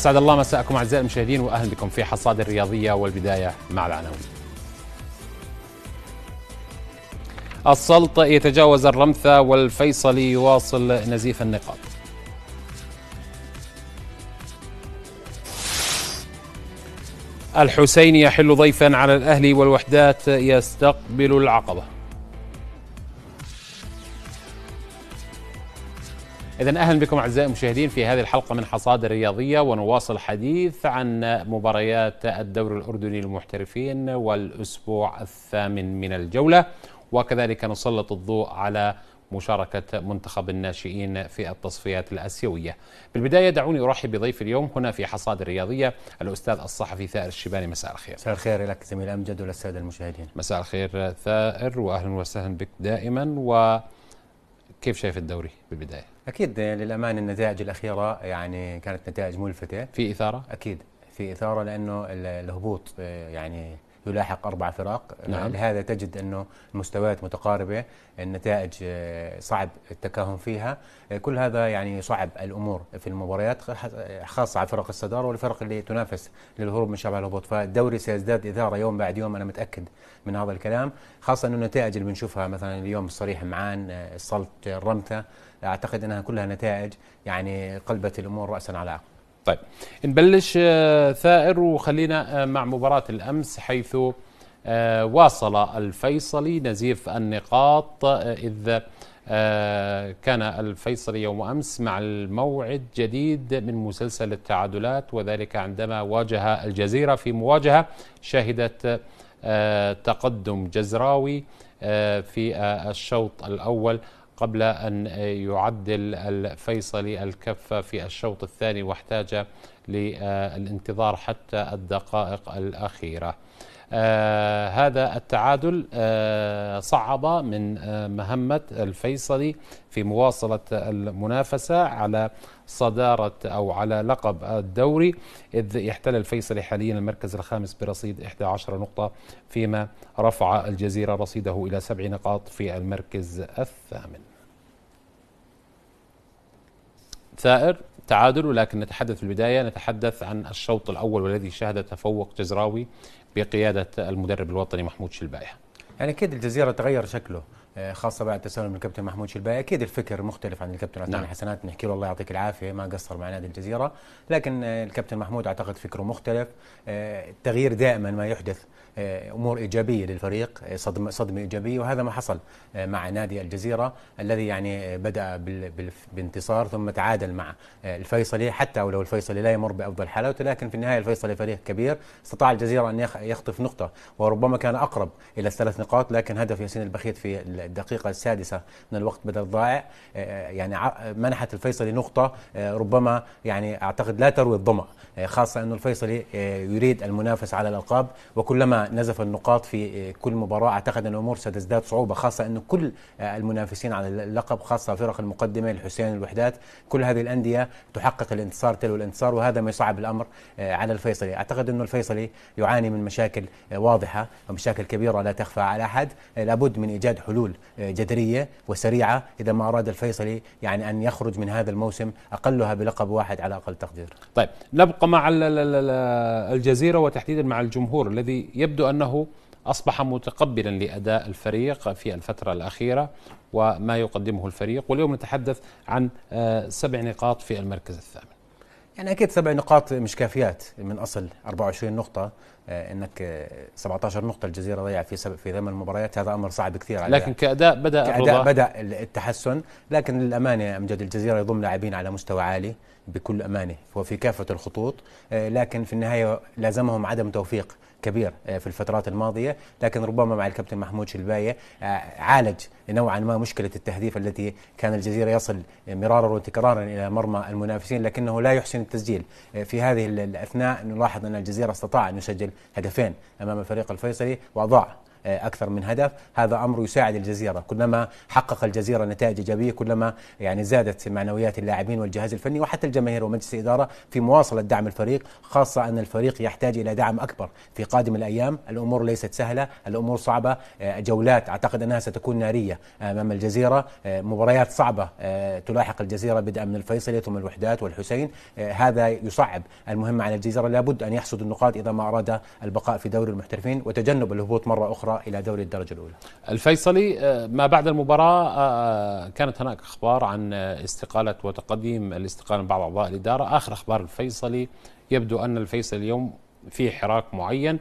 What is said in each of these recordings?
أسعد الله مساءكم أعزائي المشاهدين وأهلا بكم في حصاد الرياضية والبداية مع العناوين السلط يتجاوز الرمثة والفيصلي يواصل نزيف النقاط الحسين يحل ضيفا على الأهلي والوحدات يستقبل العقبة إذا أهلا بكم أعزائي المشاهدين في هذه الحلقة من حصاد الرياضية ونواصل الحديث عن مباريات الدوري الأردني للمحترفين والأسبوع الثامن من الجولة وكذلك نسلط الضوء على مشاركة منتخب الناشئين في التصفيات الآسيوية بالبداية دعوني أرحب بضيف اليوم هنا في حصاد الرياضية الأستاذ الصحفي ثائر الشيباني مساء الخير مساء الخير لك زميل أمجد وللسادة المشاهدين مساء الخير ثائر وأهلا وسهلا بك دائما وكيف شايف الدوري بالبداية اكيد للامان النتائج الاخيره يعني كانت نتائج ملفته في اثاره اكيد في اثاره لانه الهبوط آه، يعني يلاحق أربع فرق نعم. لهذا تجد أنه المستويات متقاربة النتائج صعب التكهن فيها كل هذا يعني صعب الأمور في المباريات خاصة على فرق الصدارة والفرق اللي تنافس للهروب من شبه الهبوط فالدوري سيزداد إثارة يوم بعد يوم أنا متأكد من هذا الكلام خاصة أنه النتائج اللي بنشوفها مثلا اليوم الصريح معان السلط الرمثة أعتقد أنها كلها نتائج يعني قلبت الأمور رأسا على عقب طيب نبلش آه، ثائر وخلينا آه، مع مباراة الأمس حيث آه، واصل الفيصلي نزيف النقاط إذ كان الفيصلي يوم أمس مع الموعد جديد من مسلسل التعادلات وذلك عندما واجه الجزيرة في مواجهة شهدت تقدم جزراوي في الشوط الأول قبل أن يعدل الفيصلي الكفة في الشوط الثاني واحتاج للانتظار حتى الدقائق الأخيرة آه هذا التعادل آه صعب من آه مهمة الفيصلي في مواصلة المنافسة على صدارة أو على لقب الدوري إذ يحتل الفيصلي حاليا المركز الخامس برصيد 11 نقطة فيما رفع الجزيرة رصيده إلى سبع نقاط في المركز الثامن ثائر تعادل ولكن نتحدث في البداية نتحدث عن الشوط الأول والذي شهد تفوق جزراوي بقيادة المدرب الوطني محمود شلبايه يعني أكيد الجزيرة تغير شكله آه، خاصة بعد تسلم الكابتن محمود شلباية أكيد الفكر مختلف عن الكابتن عثمان نعم. حسنات نحكي له الله يعطيك العافية ما قصر مع نادي الجزيرة لكن آه، الكابتن محمود أعتقد فكره مختلف التغيير آه، دائما ما يحدث آه، امور ايجابيه للفريق آه، صدمه صدمه ايجابيه وهذا ما حصل آه، مع نادي الجزيره الذي يعني بدا بانتصار ثم تعادل مع الفيصلي حتى ولو الفيصلي لا يمر بافضل حالاته لكن في النهايه الفيصلي فريق كبير استطاع الجزيره ان يخطف نقطه وربما كان اقرب الى الثلاث نقاط لكن هدف ياسين البخيت في الدقيقه السادسه من الوقت بدل ضائع يعني منحت الفيصلي نقطه ربما يعني اعتقد لا تروي الظمأ خاصه انه الفيصلي يريد المنافسه على الالقاب وكلما نزف النقاط في آه، كل مباراة أعتقد أن الأمور ستزداد صعوبة خاصة أن كل آه، المنافسين على اللقب خاصة فرق المقدمة الحسين الوحدات كل هذه الأندية تحقق الانتصار تلو الانتصار وهذا ما يصعب الأمر آه، على الفيصلي أعتقد أن الفيصلي يعاني من مشاكل واضحة ومشاكل كبيرة لا تخفى على أحد لابد من إيجاد حلول جذرية وسريعة إذا ما أراد الفيصلي يعني أن يخرج من هذا الموسم أقلها بلقب واحد على أقل تقدير طيب نبقى مع الجزيرة وتحديدا مع الجمهور الذي يبدو يبدو أنه أصبح متقبلا لأداء الفريق في الفترة الأخيرة وما يقدمه الفريق واليوم نتحدث عن آه، سبع نقاط في المركز الثامن يعني أكيد سبع نقاط مش كافيات من أصل 24 نقطة آه، انك 17 آه، نقطه الجزيره ضيع في سبع في ثمان مباريات هذا امر صعب كثير عليها. لكن كاداء بدا كاداء بدا التحسن لكن للامانه امجد الجزيره يضم لاعبين على مستوى عالي بكل امانه وفي كافه الخطوط لكن في النهايه لازمهم عدم توفيق كبير آه، في الفترات الماضية لكن ربما مع الكابتن محمود شلباية آه، عالج نوعا ما مشكلة التهديف التي كان الجزيرة يصل مرارا وتكرارا إلى مرمى المنافسين لكنه لا يحسن التسجيل آه، في هذه الأثناء نلاحظ أن الجزيرة استطاع أن يسجل هدفين أمام فريق الفيصلي وأضاع آه، اكثر من هدف هذا امر يساعد الجزيره كلما حقق الجزيره نتائج ايجابيه كلما يعني زادت معنويات اللاعبين والجهاز الفني وحتى الجماهير ومجلس الاداره في مواصله دعم الفريق خاصه ان الفريق يحتاج الى دعم اكبر في قادم الايام الامور ليست سهله الامور صعبه آه، جولات اعتقد انها ستكون ناريه امام الجزيره آه، مباريات صعبه تلاحق الجزيره بدءا من الفيصلي ثم الوحدات والحسين هذا يصعب المهمه على الجزيره لابد ان يحصد النقاط اذا ما اراد البقاء في دوري المحترفين وتجنب الهبوط مره اخرى مرة إلى دوري الدرجة الأولى الفيصلي آه، ما بعد المباراة آه، آه، كانت هناك أخبار عن استقالة وتقديم الاستقالة من بعض أعضاء الإدارة آخر أخبار الفيصلي يبدو أن الفيصل اليوم في حراك معين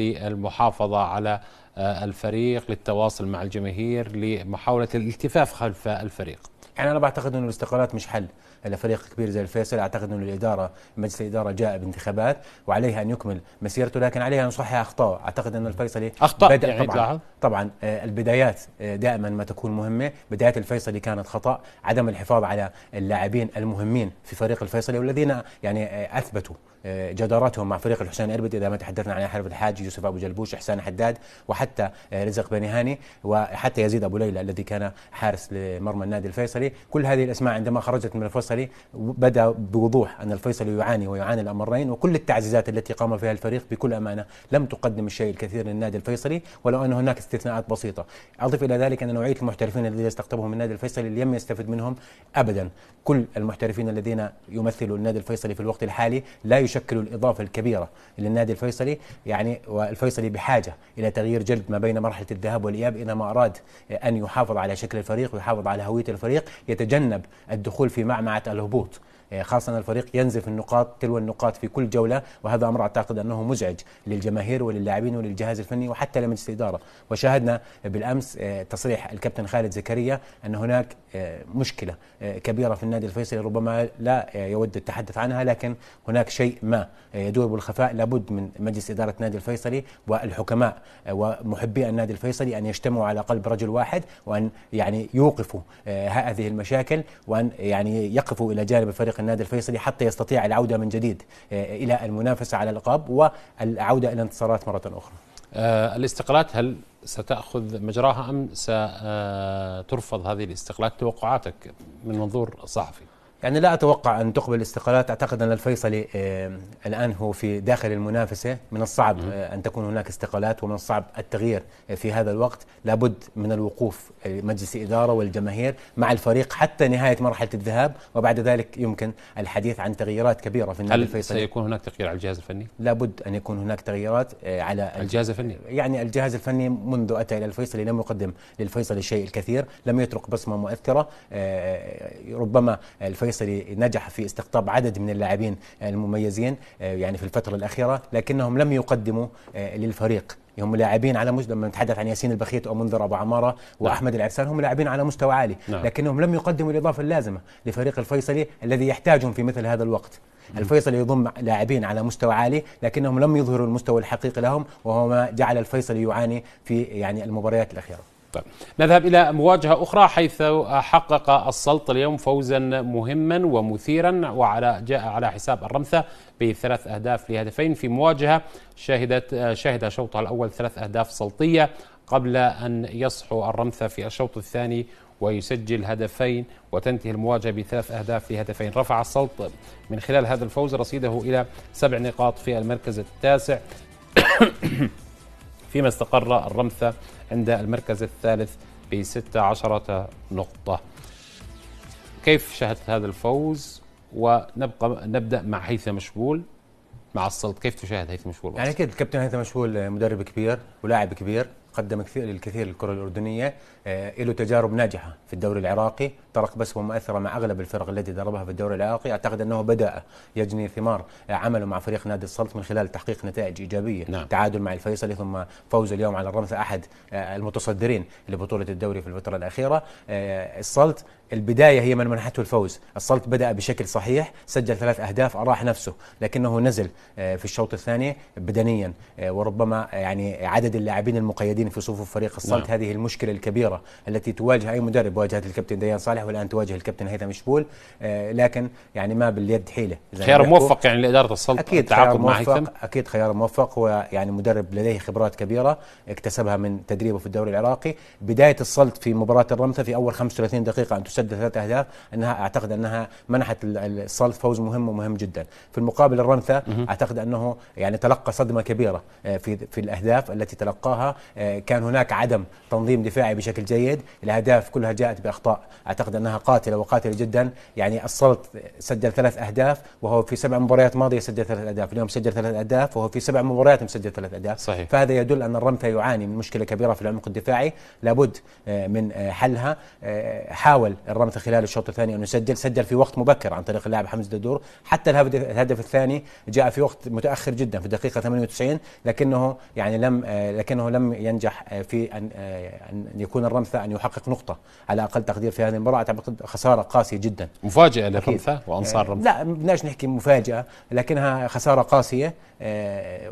للمحافظة على الفريق للتواصل مع الجماهير لمحاولة الالتفاف خلف الفريق يعني أنا بعتقد أن الاستقالات مش حل لفريق كبير زي الفيصل اعتقد انه الاداره مجلس الاداره جاء بانتخابات وعليه ان يكمل مسيرته لكن عليه ان يصحح اخطاء اعتقد انه الفيصلي اخطاء بدأ يعني طبعا دلعب. طبعا آه، البدايات آه، دائما ما تكون مهمه بدايه الفيصلي كانت خطا عدم الحفاظ على اللاعبين المهمين في فريق الفيصلي والذين يعني آه، اثبتوا آه، جدارتهم مع فريق الحسين اربد اذا ما تحدثنا عن حرب الحاج يوسف ابو جلبوش احسان حداد وحتى آه، رزق بني هاني وحتى يزيد ابو ليلى الذي كان حارس لمرمى النادي الفيصلي كل هذه الاسماء عندما خرجت من الفيصلي بدا بوضوح ان الفيصلي يعاني ويعاني الامرين وكل التعزيزات التي قام فيها الفريق بكل امانه لم تقدم الشيء الكثير للنادي الفيصلي ولو ان هناك استثناءات بسيطه اضف الى ذلك ان نوعيه المحترفين الذين استقطبهم النادي الفيصلي لم يستفد منهم ابدا كل المحترفين الذين يمثلوا النادي الفيصلي في الوقت الحالي لا يش يشكلوا الإضافة الكبيرة للنادي الفيصلي يعني والفيصلي بحاجة إلى تغيير جلد ما بين مرحلة الذهاب والإياب إذا ما أراد أن يحافظ على شكل الفريق ويحافظ على هوية الفريق يتجنب الدخول في معمعة الهبوط آه، خاصة أن الفريق ينزف النقاط تلو النقاط في كل جولة وهذا أمر أعتقد أنه مزعج للجماهير وللاعبين وللجهاز الفني وحتى لمجلس الإدارة وشاهدنا بالأمس آه، تصريح الكابتن خالد زكريا أن هناك آه، مشكلة كبيرة في النادي الفيصلي ربما لا يود التحدث عنها لكن هناك شيء ما يدور بالخفاء لابد من مجلس إدارة نادي الفيصلي والحكماء ومحبي النادي الفيصلي أن يجتمعوا على قلب رجل واحد وأن يعني يوقفوا هذه المشاكل وأن يعني يقفوا إلى جانب الفريق فريق النادي الفيصلي حتى يستطيع العودة من جديد آه، إلى المنافسة على الألقاب والعودة إلى انتصارات مرة أخرى آه، الاستقالات هل ستأخذ مجراها أم سترفض آه، هذه الاستقالات توقعاتك من منظور صحفي يعني لا أتوقع أن تقبل استقالات أعتقد أن الفيصلي آه، الآن هو في داخل المنافسة من الصعب آه، أن تكون هناك استقالات ومن الصعب التغيير آه، في هذا الوقت لابد من الوقوف مجلس الإدارة والجماهير مع الفريق حتى نهاية مرحلة الذهاب وبعد ذلك يمكن الحديث عن تغييرات كبيرة في النادي الفيصلي هل سيكون هناك تغيير على الجهاز الفني؟ لابد أن يكون هناك تغييرات على الجهاز الفني يعني الجهاز الفني منذ أتى إلى الفيصلي لم يقدم للفيصلي شيء الكثير لم يترك بصمة مؤثرة ربما الفيصلي الفيصلي نجح في استقطاب عدد من اللاعبين المميزين آه، يعني في الفترة الأخيرة لكنهم لم يقدموا آه، للفريق هم لاعبين على مستوى لما نتحدث عن ياسين البخيت او منذر ابو عماره نعم. واحمد العرسان هم لاعبين على مستوى عالي نعم. لكنهم لم يقدموا الاضافه اللازمه لفريق الفيصلي الذي يحتاجهم في مثل هذا الوقت الفيصل يضم لاعبين على مستوى عالي لكنهم لم يظهروا المستوى الحقيقي لهم وهو ما جعل الفيصل يعاني في يعني المباريات الاخيره الخط نذهب إلى مواجهة أخرى حيث حقق السلط اليوم فوزا مهما ومثيرا وعلى جاء على حساب الرمثة بثلاث أهداف لهدفين في مواجهة شهدت شهد شوطها الأول ثلاث أهداف سلطية قبل أن يصحو الرمثة في الشوط الثاني ويسجل هدفين وتنتهي المواجهة بثلاث أهداف لهدفين رفع السلط من خلال هذا الفوز رصيده إلى سبع نقاط في المركز التاسع فيما استقر الرمثة عند المركز الثالث ب 16 نقطة كيف شاهدت هذا الفوز ونبقى نبدأ مع هيثم مشبول مع الصلت كيف تشاهد هيثم مشبول يعني أكيد الكابتن هيثم مشبول مدرب كبير ولاعب كبير قدم كثير للكثير الكرة الأردنية له آه، تجارب ناجحة في الدوري العراقي طرق بس مؤثرة مع أغلب الفرق التي دربها في الدوري العراقي أعتقد أنه بدأ يجني ثمار آه، عمله مع فريق نادي السلط من خلال تحقيق نتائج إيجابية نعم. تعادل مع الفيصلي ثم فوز اليوم على الرمث أحد آه، المتصدرين لبطولة الدوري في الفترة الأخيرة السلط البداية هي من منحته الفوز السلط بدأ بشكل صحيح سجل ثلاث أهداف أراح نفسه لكنه نزل آه، في الشوط الثاني بدنيا آه، وربما آه، يعني عدد اللاعبين المقيدين في صفوف فريق السلط نعم. هذه المشكلة الكبيرة التي تواجه أي مدرب واجهت الكابتن ديان صالح والآن تواجه الكابتن هيثم شبول لكن يعني ما باليد حيلة خيار موفق يعني لإدارة السلط أكيد خيار موفق أكيد خيار موفق هو يعني مدرب لديه خبرات كبيرة اكتسبها من تدريبه في الدوري العراقي بداية السلط في مباراة الرمثة في أول 35 دقيقة أن تسجل تسدد ثلاث اهداف انها اعتقد انها منحت الصال فوز مهم ومهم جدا في المقابل الرمثا اعتقد انه يعني تلقى صدمه كبيره آه، في في الاهداف التي تلقاها آه، كان هناك عدم تنظيم دفاعي بشكل جيد الاهداف كلها جاءت باخطاء اعتقد انها قاتله وقاتله جدا يعني السلط سجل ثلاث اهداف وهو في سبع مباريات ماضيه سجل ثلاث اهداف اليوم سجل ثلاث اهداف وهو في سبع مباريات مسجل ثلاث اهداف صحيح. فهذا يدل ان الرمثا يعاني من مشكله كبيره في العمق الدفاعي لابد آه، من حلها حاول الرمثة خلال الشوط الثاني أنه يسجل سجل في وقت مبكر عن طريق اللاعب حمزة ددور حتى الهدف الثاني جاء في وقت متأخر جدا في الدقيقة 98 لكنه يعني لم آه، لكنه لم ينجح آه، في آه، أن, أن يكون الرمثة أن يحقق نقطة على أقل تقدير في هذه المباراة أعتقد خسارة قاسية جدا مفاجأة للرمثة وأنصار الرمثة لا بدناش نحكي مفاجأة لكنها خسارة قاسية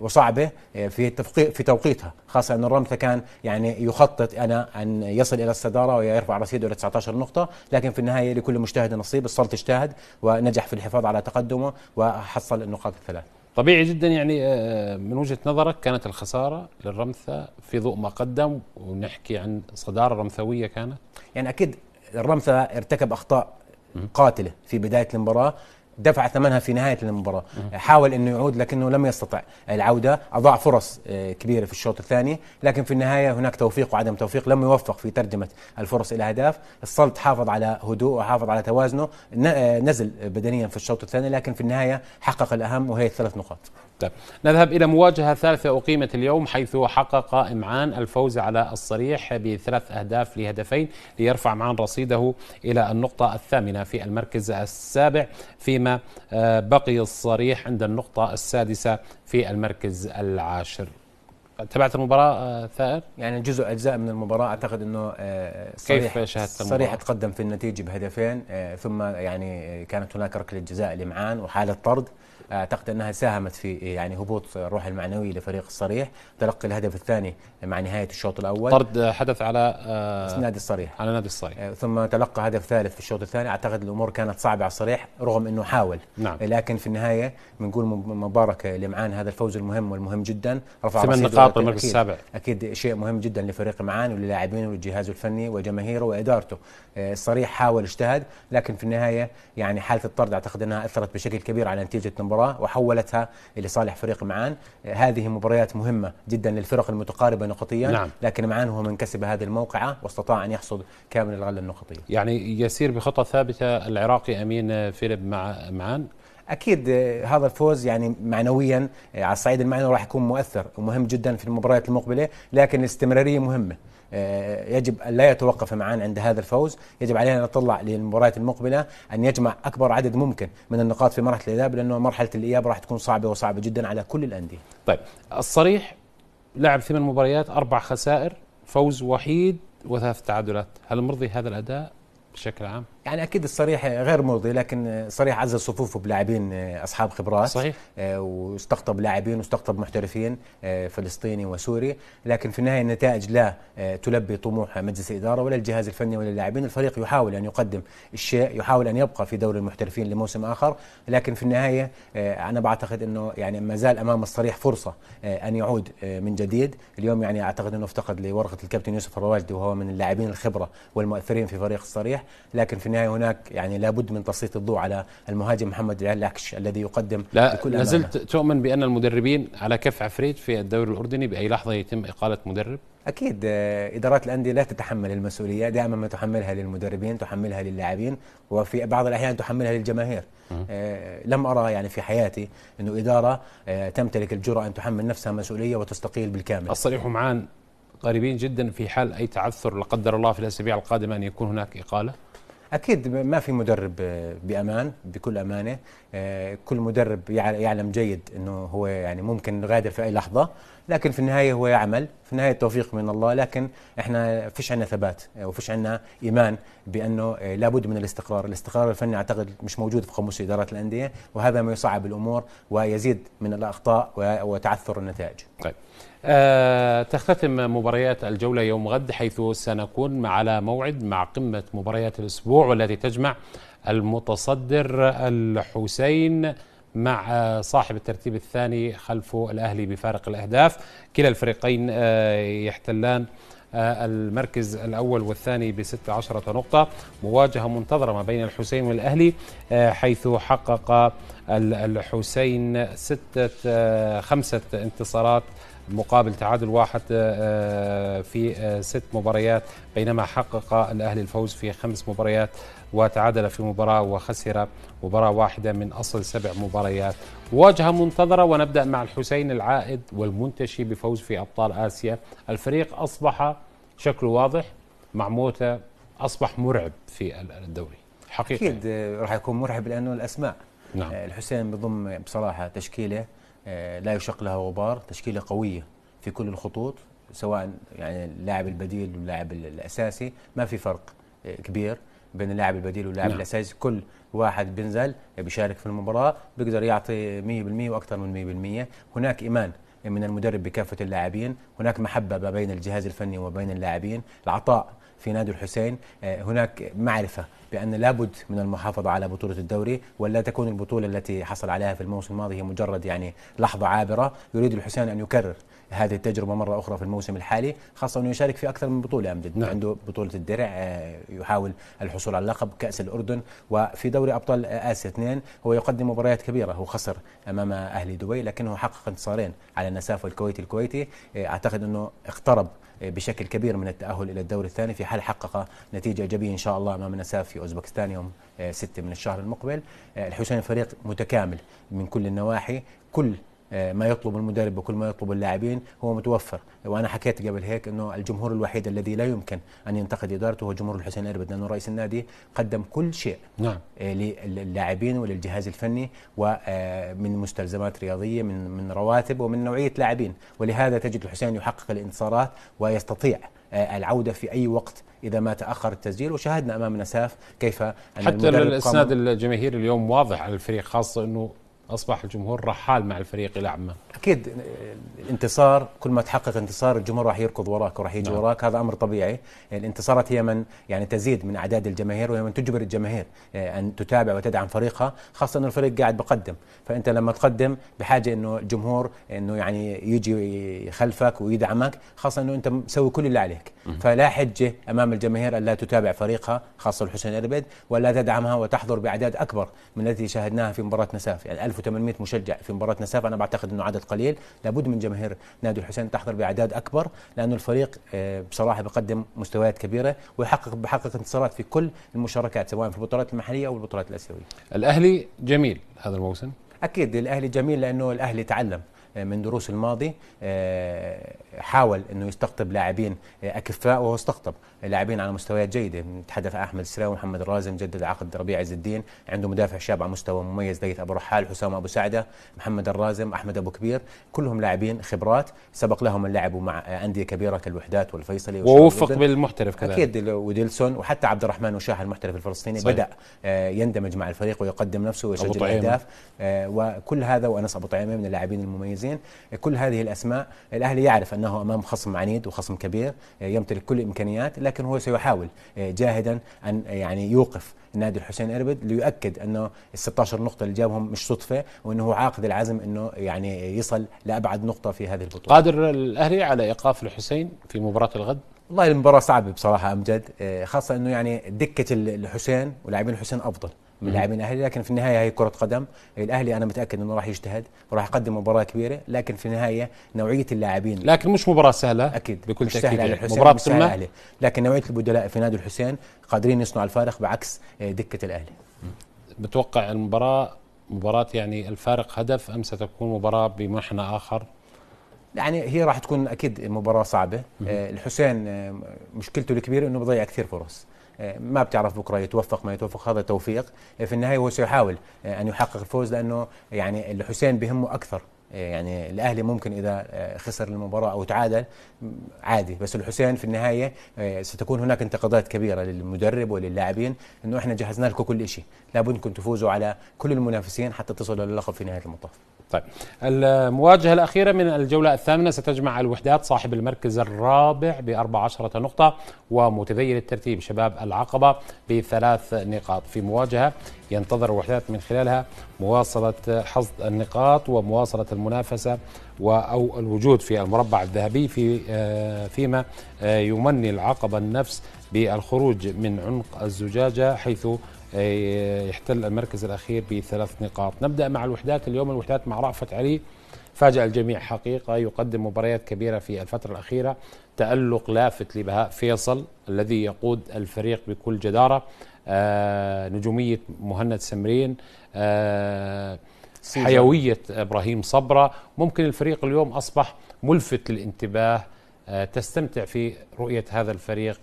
وصعبة في في توقيتها خاصة أن الرمثة كان يعني يخطط أنا أن يصل إلى الصدارة ويرفع رصيده إلى 19 نقطة لكن في النهاية لكل مجتهد نصيب السلط اجتهد ونجح في الحفاظ على تقدمه وحصل النقاط الثلاث طبيعي جدا يعني آه، من وجهة نظرك كانت الخسارة للرمثة في ضوء ما قدم ونحكي عن صدارة رمثوية كانت يعني أكيد الرمثة ارتكب أخطاء قاتلة في بداية المباراة دفع ثمنها في نهايه المباراه حاول انه يعود لكنه لم يستطع العوده اضاع فرص آه، كبيره في الشوط الثاني لكن في النهايه هناك توفيق وعدم توفيق لم يوفق في ترجمه الفرص الى اهداف السلط حافظ على هدوء وحافظ على توازنه آه، نزل بدنيا في الشوط الثاني لكن في النهايه حقق الاهم وهي الثلاث نقاط ستة نذهب إلى مواجهة ثالثة أقيمت اليوم حيث حقق إمعان الفوز على الصريح بثلاث أهداف لهدفين ليرفع معان رصيده إلى النقطة الثامنة في المركز السابع فيما آه، بقي الصريح عند النقطة السادسة في المركز العاشر تابعت المباراة آه، ثائر؟ يعني جزء أجزاء من المباراة أعتقد أنه آه، صريح كيف شاهدت المباراة؟ صريح تقدم في النتيجة بهدفين ثم يعني كانت هناك ركلة جزاء لمعان وحالة طرد اعتقد انها ساهمت في يعني هبوط الروح المعنوي لفريق الصريح تلقي الهدف الثاني مع نهايه الشوط الاول طرد حدث على آه نادي الصريح على نادي الصريح آه ثم تلقى هدف ثالث في الشوط الثاني اعتقد الامور كانت صعبه على الصريح رغم انه حاول نعم. لكن في النهايه بنقول مباركه لمعان هذا الفوز المهم والمهم جدا رفع ثمان نقاط المركز السابع اكيد شيء مهم جدا لفريق معان وللاعبين والجهاز الفني وجماهيره وادارته آه، الصريح حاول اجتهد لكن في النهايه يعني حاله الطرد اعتقد انها اثرت بشكل كبير على نتيجه المباراه المباراه وحولتها لصالح فريق معان هذه مباريات مهمة جدا للفرق المتقاربة نقطيا نعم. لكن معان هو من كسب هذه الموقعة واستطاع أن يحصد كامل الغلة النقطية يعني يسير بخطى ثابتة العراقي أمين فيليب مع معان اكيد آه، هذا الفوز يعني معنويا آه، على الصعيد المعنوي راح يكون مؤثر ومهم جدا في المباريات المقبله لكن الاستمراريه مهمه آه، يجب ان لا يتوقف معان عند هذا الفوز يجب علينا أن نطلع للمباريات المقبلة أن يجمع أكبر عدد ممكن من النقاط في مرحلة الإياب لأنه مرحلة الإياب راح تكون صعبة وصعبة جدا على كل الأندية طيب الصريح لعب ثمان مباريات أربع خسائر فوز وحيد وثلاث تعادلات هل مرضي هذا الأداء بشكل عام؟ يعني اكيد الصريح غير مرضي لكن صريح عزز صفوفه بلاعبين اصحاب خبرات صحيح آه، واستقطب لاعبين واستقطب محترفين آه، فلسطيني وسوري لكن في النهايه النتائج لا آه، تلبي طموح مجلس الاداره ولا الجهاز الفني ولا اللاعبين الفريق يحاول ان يقدم الشيء يحاول ان يبقى في دوري المحترفين لموسم اخر لكن في النهايه انا بعتقد انه يعني ما زال امام الصريح فرصه ان يعود من جديد اليوم يعني اعتقد انه افتقد لورقه الكابتن يوسف الرواجدي وهو من اللاعبين الخبره والمؤثرين في فريق الصريح لكن في النهايه هناك يعني لابد من تسليط الضوء على المهاجم محمد العلاكش الذي يقدم لا بكل لازلت تؤمن بان المدربين على كف عفريت في الدوري الاردني باي لحظه يتم اقاله مدرب اكيد آه، ادارات الانديه لا تتحمل المسؤوليه دائما ما تحملها للمدربين تحملها للاعبين وفي بعض الاحيان تحملها للجماهير أه لم ارى يعني في حياتي انه اداره أه تمتلك الجرأه ان تحمل نفسها مسؤوليه وتستقيل بالكامل الصريح معان قريبين جدا في حال اي تعثر لا قدر الله في الاسابيع القادمه ان يكون هناك اقاله اكيد ما في مدرب آه، بامان بكل امانه آه، كل مدرب يعلم جيد انه هو يعني ممكن يغادر في اي لحظه لكن في النهايه هو يعمل في النهايه التوفيق من الله لكن احنا فيش عندنا ثبات آه، وفيش عندنا ايمان بانه لابد من الاستقرار الاستقرار الفني اعتقد مش موجود في قاموس ادارات الانديه وهذا ما يصعب الامور ويزيد من الاخطاء وتعثر النتائج طيب آه، تختتم مباريات الجولة يوم غد حيث سنكون على موعد مع قمة مباريات الأسبوع والتي تجمع المتصدر الحسين مع صاحب الترتيب الثاني خلفه الأهلي بفارق الأهداف كلا الفريقين آه، يحتلان آه، المركز الأول والثاني بست عشرة نقطة مواجهة منتظرة ما بين الحسين والأهلي حيث حقق الحسين ستة خمسة انتصارات مقابل تعادل واحد آه، آه، في آه، ست مباريات بينما حقق الأهلي الفوز في خمس مباريات وتعادل في مباراة وخسر مباراة واحدة من أصل سبع مباريات مواجهة منتظرة ونبدأ مع الحسين العائد والمنتشي بفوز في أبطال آسيا الفريق أصبح شكله واضح مع موته أصبح مرعب في الدوري حقيقة أكيد راح يكون مرعب لأنه الأسماء نعم. الحسين بضم بصراحة تشكيلة آه، لا يشق لها غبار تشكيله قويه في كل الخطوط سواء يعني اللاعب البديل واللاعب الاساسي ما في فرق آه، كبير بين اللاعب البديل واللاعب نعم. الاساسي كل واحد بينزل بيشارك في المباراه بيقدر يعطي 100% واكثر من 100% هناك ايمان من المدرب بكافه اللاعبين هناك محبه ما بين الجهاز الفني وبين اللاعبين العطاء في نادي الحسين آه، هناك معرفة بأن لابد من المحافظة على بطولة الدوري ولا تكون البطولة التي حصل عليها في الموسم الماضي هي مجرد يعني لحظة عابرة يريد الحسين أن يكرر هذه التجربة مرة أخرى في الموسم الحالي خاصة أنه يشارك في أكثر من بطولة أمجد نعم. عنده بطولة الدرع آه، يحاول الحصول على لقب كأس الأردن وفي دوري أبطال آسيا 2 هو يقدم مباريات كبيرة هو خسر أمام أهلي دبي لكنه حقق انتصارين على النساف والكويتي الكويتي آه، أعتقد أنه اقترب آه، بشكل كبير من التأهل إلى الدور الثاني في حال حقق نتيجة إيجابية إن شاء الله أمام النساف في أوزبكستان يوم 6 من الشهر المقبل الحسين فريق متكامل من كل النواحي كل آه، ما يطلب المدرب وكل ما يطلب اللاعبين هو متوفر وانا حكيت قبل هيك انه الجمهور الوحيد الذي لا يمكن ان ينتقد ادارته هو جمهور الحسين الاربد لانه رئيس النادي قدم كل شيء نعم. آه، للاعبين وللجهاز الفني ومن آه، مستلزمات رياضيه من من رواتب ومن نوعيه لاعبين ولهذا تجد الحسين يحقق الانتصارات ويستطيع العوده في اي وقت اذا ما تاخر التسجيل وشاهدنا امام نساف كيف أن حتى الاسناد الجماهيري اليوم واضح على الفريق خاصه انه اصبح الجمهور رحال مع الفريق الى عمان اكيد الانتصار كل ما تحقق انتصار الجمهور راح يركض وراك وراح يجي نعم. وراك هذا امر طبيعي يعني الانتصارات هي من يعني تزيد من اعداد الجماهير وهي من تجبر الجماهير آه، ان تتابع وتدعم فريقها خاصه ان الفريق قاعد بقدم فانت لما تقدم بحاجه انه الجمهور انه يعني يجي خلفك ويدعمك خاصه انه انت مسوي كل اللي عليك فلا حجه امام الجماهير الا تتابع فريقها خاصه الحسين اربد ولا تدعمها وتحضر باعداد اكبر من التي شاهدناها في مباراه نساف يعني 1000 1800 مشجع في مباراه نساف انا بعتقد انه عدد قليل لابد من جماهير نادي الحسين تحضر باعداد اكبر لانه الفريق آه، بصراحه بقدم مستويات كبيره ويحقق بحقق انتصارات في كل المشاركات سواء في البطولات المحليه او البطولات الاسيويه. الاهلي جميل هذا الموسم اكيد الاهلي جميل لانه الاهلي تعلم آه، من دروس الماضي آه، حاول انه يستقطب لاعبين آه، اكفاء وهو استقطب لاعبين على مستويات جيده نتحدث احمد السراوي ومحمد الرازم جدد عقد ربيع عز الدين عنده مدافع شاب على مستوى مميز زي ابو رحال حسام ابو سعده محمد الرازم احمد ابو كبير كلهم لاعبين خبرات سبق لهم اللعب لعبوا مع انديه كبيره كالوحدات والفيصلي ووفق بالمحترف كذلك اكيد وديلسون وحتى عبد الرحمن وشاح المحترف الفلسطيني صحيح. بدا يندمج مع الفريق ويقدم نفسه ويسجل اهداف وكل هذا وانس ابو طعيمه من اللاعبين المميزين زين كل هذه الاسماء الاهلي يعرف انه امام خصم عنيد وخصم كبير يمتلك كل الامكانيات لكن هو سيحاول آه، جاهدا ان آه، يعني يوقف نادي الحسين اربد ليؤكد انه ال 16 نقطه اللي جابهم مش صدفه وانه عاقد العزم انه يعني يصل لابعد نقطه في هذه البطوله. قادر الاهلي على ايقاف الحسين في مباراه الغد؟ والله المباراه صعبه بصراحه امجد آه، خاصه انه يعني دكه الحسين ولاعبين الحسين افضل من لاعبين الاهلي لكن في النهايه هي كره قدم الاهلي انا متاكد انه راح يجتهد وراح يقدم مباراه كبيره لكن في النهايه نوعيه اللاعبين لكن مش مباراه سهله اكيد بكل تاكيد مباراه سهله لكن نوعيه البدلاء في نادي الحسين قادرين يصنعوا الفارق بعكس آه، دكه الاهلي بتوقع المباراه مباراة يعني الفارق هدف أم ستكون مباراة بمحنى آخر؟ يعني هي راح تكون أكيد مباراة صعبة، آه، الحسين آه، مشكلته الكبيرة إنه بضيع كثير فرص، ما بتعرف بكره يتوفق ما يتوفق هذا توفيق في النهايه هو سيحاول آه، ان يحقق الفوز لانه يعني الحسين بهمه اكثر آه، يعني الاهلي ممكن اذا آه، خسر المباراه او تعادل عادي بس الحسين في النهايه ستكون هناك انتقادات كبيره للمدرب وللاعبين انه احنا جهزنا لكم كل شيء لابد انكم تفوزوا على كل المنافسين حتى تصلوا للقب في نهايه المطاف طيب المواجهة الأخيرة من الجولة الثامنة ستجمع الوحدات صاحب المركز الرابع بأربع عشرة نقطة ومتذيل الترتيب شباب العقبة بثلاث نقاط في مواجهة ينتظر الوحدات من خلالها مواصلة حصد النقاط ومواصلة المنافسة أو الوجود في المربع الذهبي في فيما آه، يمني العقبة النفس بالخروج من عنق الزجاجة حيث يحتل المركز الأخير بثلاث نقاط نبدأ مع الوحدات اليوم الوحدات مع رأفت علي فاجأ الجميع حقيقة يقدم مباريات كبيرة في الفترة الأخيرة تألق لافت لبهاء فيصل الذي يقود الفريق بكل جدارة آه نجومية مهند سمرين آه حيوية إبراهيم صبرة ممكن الفريق اليوم أصبح ملفت للانتباه آه تستمتع في رؤية هذا الفريق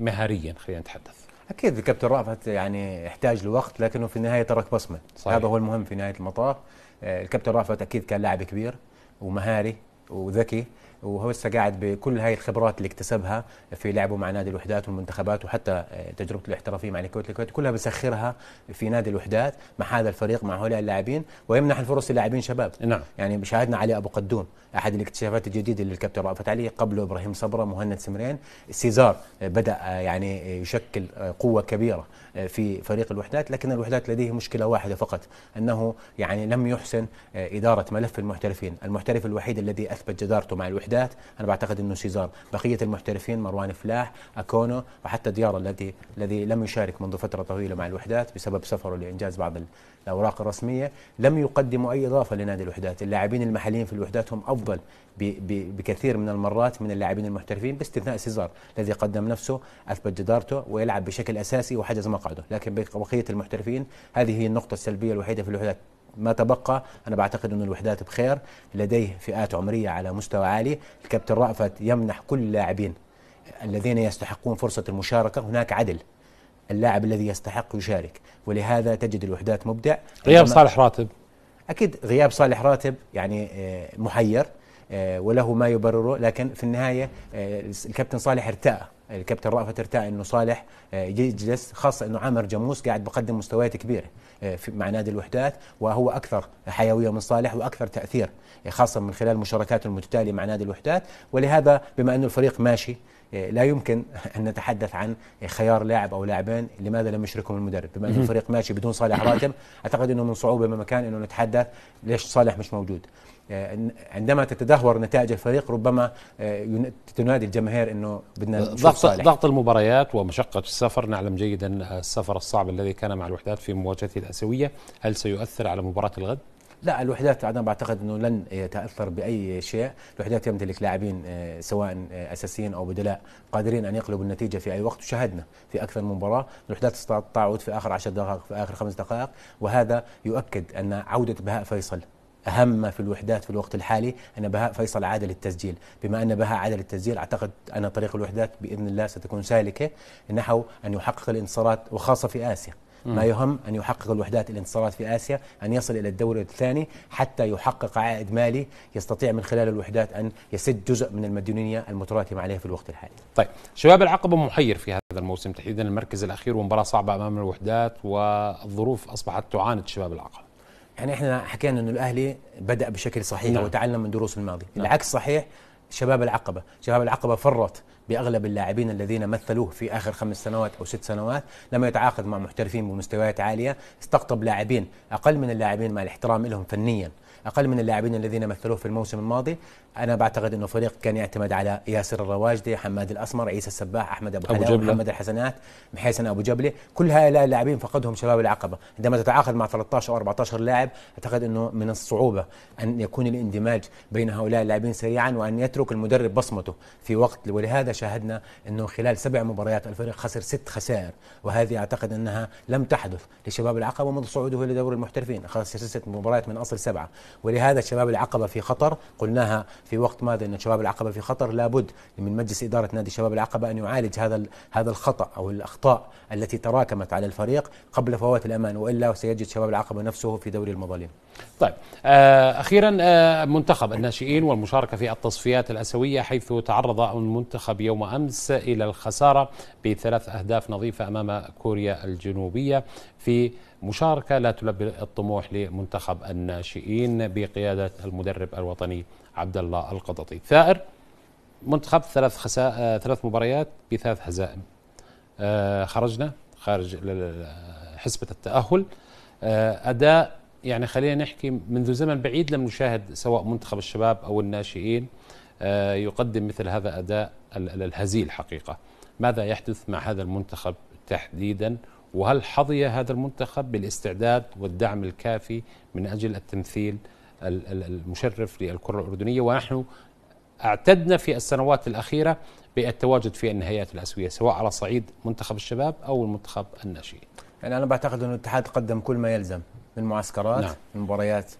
مهاريا خلينا نتحدث اكيد كابتن رأفت يعني يحتاج لوقت لكنه في النهايه ترك بصمه صحيح. هذا هو المهم في نهايه المطاف آه، الكابتن رأفت اكيد كان لاعب كبير ومهاري وذكي وهو قاعد بكل هاي الخبرات اللي اكتسبها في لعبه مع نادي الوحدات والمنتخبات وحتى تجربته الاحترافيه مع الكويت الكويت كلها بسخرها في نادي الوحدات مع هذا الفريق مع هؤلاء اللاعبين ويمنح الفرص للاعبين شباب نعم. يعني شاهدنا علي ابو قدوم احد الاكتشافات الجديده اللي الكابتن رأفت عليه قبله ابراهيم صبره مهند سمرين سيزار بدا يعني يشكل قوه كبيره في فريق الوحدات لكن الوحدات لديه مشكله واحده فقط انه يعني لم يحسن اداره ملف المحترفين المحترف الوحيد الذي اثبت جدارته مع الوحدات الاحداث انا بعتقد انه سيزار بقيه المحترفين مروان فلاح اكونو وحتى ديار الذي الذي لم يشارك منذ فتره طويله مع الوحدات بسبب سفره لانجاز بعض الاوراق الرسميه لم يقدموا اي اضافه لنادي الوحدات اللاعبين المحليين في الوحدات هم افضل بكثير من المرات من اللاعبين المحترفين باستثناء سيزار الذي قدم نفسه اثبت جدارته ويلعب بشكل اساسي وحجز مقعده لكن بقيه المحترفين هذه هي النقطه السلبيه الوحيده في الوحدات ما تبقى أنا بعتقد أن الوحدات بخير لديه فئات عمرية على مستوى عالي الكابتن رأفت يمنح كل اللاعبين الذين يستحقون فرصة المشاركة هناك عدل اللاعب الذي يستحق يشارك ولهذا تجد الوحدات مبدع غياب صالح راتب أكيد غياب صالح راتب يعني آه، محير آه، وله ما يبرره لكن في النهاية آه، الكابتن صالح ارتأى الكابتن رأفت ارتاع انه صالح آه، يجلس خاصه انه عامر جموس قاعد بقدم مستويات كبيره آه، مع نادي الوحدات وهو اكثر حيويه من صالح واكثر تاثير آه، خاصه من خلال مشاركاته المتتاليه مع نادي الوحدات ولهذا بما انه الفريق ماشي لا يمكن ان نتحدث عن خيار لاعب او لاعبين لماذا لم يشركهم المدرب بما انه الفريق ماشي بدون صالح راتب اعتقد انه من صعوبه بمكان انه نتحدث ليش صالح مش موجود آه، عندما تتدهور نتائج الفريق ربما آه، تنادي الجماهير انه بدنا ضغط صالح. ضغط المباريات ومشقه السفر نعلم جيدا السفر الصعب الذي كان مع الوحدات في مواجهته الاسيويه هل سيؤثر على مباراه الغد؟ لا الوحدات انا بعتقد انه لن يتاثر باي شيء، الوحدات يمتلك لاعبين آه، سواء اساسيين او بدلاء قادرين ان يقلبوا النتيجه في اي وقت وشاهدنا في اكثر من مباراه، الوحدات استطاعت تعود في اخر 10 دقائق في اخر خمس دقائق وهذا يؤكد ان عوده بهاء فيصل اهم ما في الوحدات في الوقت الحالي ان بهاء فيصل عاد للتسجيل، بما ان بهاء عاد للتسجيل اعتقد ان طريق الوحدات باذن الله ستكون سالكه نحو ان يحقق الانتصارات وخاصه في اسيا. ما يهم أن يحقق الوحدات الانتصارات في آسيا أن يصل إلى الدوري الثاني حتى يحقق عائد مالي يستطيع من خلال الوحدات أن يسد جزء من المديونية المتراكمة عليه في الوقت الحالي طيب شباب العقبة محير في هذا الموسم تحديدا المركز الأخير ومباراة صعبة أمام الوحدات والظروف أصبحت تعاند شباب العقبة يعني احنا حكينا انه الاهلي بدا بشكل صحيح نعم. وتعلم من دروس الماضي نعم. العكس صحيح شباب العقبه شباب العقبه فرط باغلب اللاعبين الذين مثلوه في اخر خمس سنوات او ست سنوات لما يتعاقد مع محترفين بمستويات عاليه استقطب لاعبين اقل من اللاعبين مع الاحترام لهم فنيا اقل من اللاعبين الذين مثلوه في الموسم الماضي انا بعتقد انه فريق كان يعتمد على ياسر الرواجدي حماد الاسمر عيسى السباح احمد ابو, أبو جبلة محمد الحسنات محيسن ابو جبله كل هؤلاء اللاعبين فقدهم شباب العقبه عندما تتعاقد مع 13 او 14 لاعب اعتقد انه من الصعوبه ان يكون الاندماج بين هؤلاء اللاعبين سريعا وان يترك المدرب بصمته في وقت ولهذا شاهدنا أنه خلال سبع مباريات الفريق خسر ست خسائر وهذه أعتقد أنها لم تحدث لشباب العقبة منذ صعوده إلى دوري المحترفين خسر ست مباريات من أصل سبعة ولهذا شباب العقبة في خطر قلناها في وقت ماضي أن شباب العقبة في خطر لابد من مجلس إدارة نادي شباب العقبة أن يعالج هذا هذا الخطأ أو الأخطاء التي تراكمت على الفريق قبل فوات الأمان وإلا سيجد شباب العقبة نفسه في دوري المظالم طيب آه، أخيرا آه، منتخب الناشئين والمشاركة في التصفيات الأسيوية حيث تعرض المنتخب يوم أمس إلى الخسارة بثلاث أهداف نظيفة أمام كوريا الجنوبية في مشاركة لا تلبي الطموح لمنتخب الناشئين بقيادة المدرب الوطني عبد الله القططي ثائر منتخب ثلاث خسا... آه، ثلاث مباريات بثلاث هزائم خرجنا خارج حسبة التأهل أداء يعني خلينا نحكي منذ زمن بعيد لم نشاهد سواء منتخب الشباب او الناشئين آه، يقدم مثل هذا اداء الهزيل حقيقه ماذا يحدث مع هذا المنتخب تحديدا وهل حظي هذا المنتخب بالاستعداد والدعم الكافي من اجل التمثيل المشرف للكره الاردنيه ونحن اعتدنا في السنوات الاخيره بالتواجد في النهائيات الاسيويه سواء على صعيد منتخب الشباب او المنتخب الناشئين. يعني انا بعتقد ان الاتحاد قدم كل ما يلزم من معسكرات نعم. من مباريات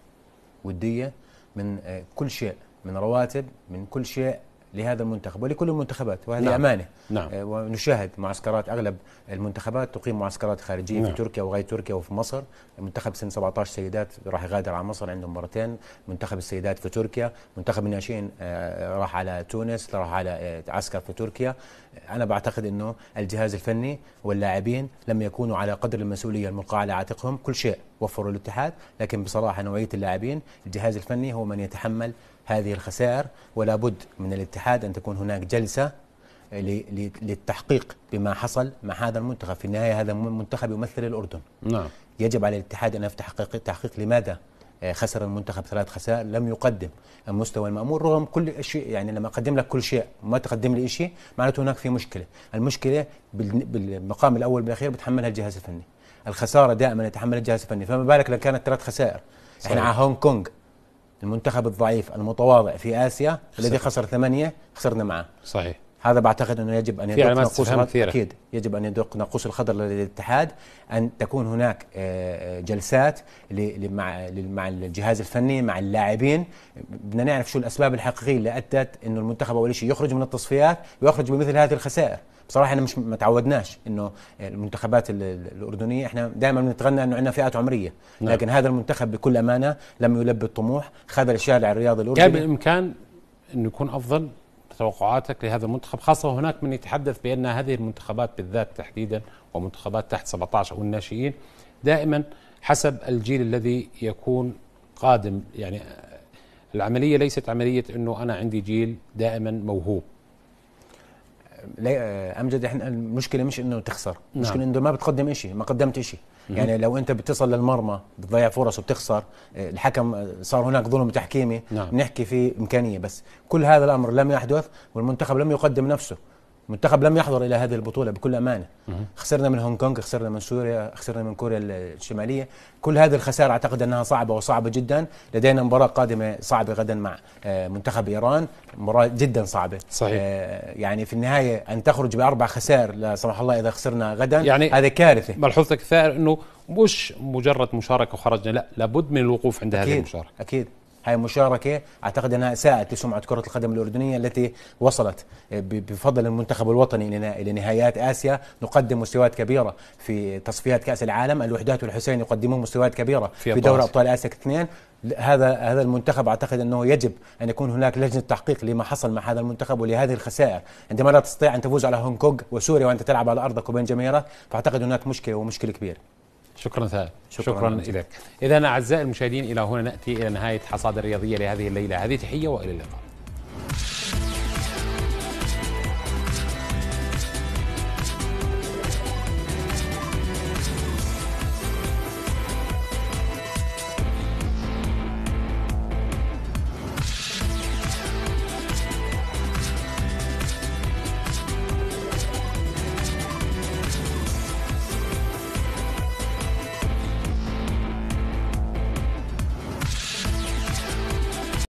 وديه من آه، كل شيء من رواتب من كل شيء لهذا المنتخب ولكل المنتخبات وهذه نعم. أمانة نعم. آه، ونشاهد معسكرات أغلب المنتخبات تقيم معسكرات خارجية نعم. في تركيا وغير تركيا وفي مصر منتخب سن 17 سيدات راح يغادر على مصر عندهم مرتين منتخب السيدات في تركيا منتخب الناشئين آه، راح على تونس راح على آه، عسكر في تركيا أنا بعتقد أنه الجهاز الفني واللاعبين لم يكونوا على قدر المسؤولية الملقاة على عاتقهم كل شيء وفروا الاتحاد لكن بصراحة نوعية اللاعبين الجهاز الفني هو من يتحمل هذه الخسائر ولا بد من الاتحاد أن تكون هناك جلسة للتحقيق بما حصل مع هذا المنتخب في النهاية هذا منتخب يمثل الأردن نعم. يجب على الاتحاد أن يفتح تحقيق لماذا آه، خسر المنتخب ثلاث خسائر لم يقدم المستوى المامور رغم كل شيء يعني لما أقدم لك كل شيء ما تقدم لي شيء معناته هناك في مشكلة المشكلة بالمقام الأول بالأخير بتحملها الجهاز الفني الخسارة دائما يتحملها الجهاز الفني فما بالك لو كانت ثلاث خسائر صحيح. احنا على هونغ كونغ المنتخب الضعيف المتواضع في اسيا صحيح. الذي خسر ثمانيه خسرنا معه صحيح هذا بعتقد انه يجب ان يدق ناقوس اكيد يجب ان يدق ناقوس الخضر للاتحاد ان تكون هناك آه، آه، جلسات مع مع الجهاز الفني مع اللاعبين بدنا نعرف شو الاسباب الحقيقيه اللي ادت انه المنتخب اول شيء يخرج من التصفيات ويخرج بمثل هذه الخسائر بصراحه احنا مش ما تعودناش انه المنتخبات الاردنيه احنا دائما بنتغنى انه عندنا فئات عمريه نعم. لكن هذا المنتخب بكل امانه لم يلبي الطموح خذ الشارع الرياضي الاردني كان بالامكان انه يكون افضل توقعاتك لهذا المنتخب خاصه هناك من يتحدث بان هذه المنتخبات بالذات تحديدا ومنتخبات تحت 17 او الناشئين دائما حسب الجيل الذي يكون قادم يعني العمليه ليست عمليه انه انا عندي جيل دائما موهوب آه، امجد احنا المشكله مش انه تخسر نعم. المشكله انه ما بتقدم شيء ما قدمت شيء يعني لو انت بتصل للمرمى بتضيع فرص وبتخسر آه، الحكم آه، صار هناك ظلم تحكيمي نعم. بنحكي في امكانيه بس كل هذا الامر لم يحدث والمنتخب لم يقدم نفسه المنتخب لم يحضر الى هذه البطوله بكل امانه خسرنا من هونغ كونغ خسرنا من سوريا خسرنا من كوريا الشماليه كل هذه الخسائر اعتقد انها صعبه وصعبه جدا لدينا مباراه قادمه صعبه غدا مع آه، منتخب ايران مباراه جدا صعبه صحيح آه، يعني في النهايه ان تخرج باربع خسائر لا سمح الله اذا خسرنا غدا يعني هذا كارثه ملحوظتك الثائر انه مش مجرد مشاركه وخرجنا لا لابد من الوقوف عند أكيد هذه المشاركه اكيد هاي مشاركة أعتقد أنها ساءت لسمعة كرة القدم الأردنية التي وصلت آه، بفضل المنتخب الوطني إلى آسيا نقدم مستويات كبيرة في تصفيات كأس العالم الوحدات والحسين يقدمون مستويات كبيرة في, في دوري أبطال آسيا اثنين هذا هذا المنتخب اعتقد انه يجب ان يكون هناك لجنه تحقيق لما حصل مع هذا المنتخب ولهذه الخسائر، عندما لا تستطيع ان تفوز على هونغ كونغ وسوريا وانت تلعب على ارضك وبين جماهيرك، فاعتقد هناك مشكله ومشكله كبيره. شكرا شكرا, شكرا لك إذا أعزائي المشاهدين إلى هنا نأتي إلى نهاية حصاد الرياضية لهذه الليلة هذه تحية وإلى اللقاء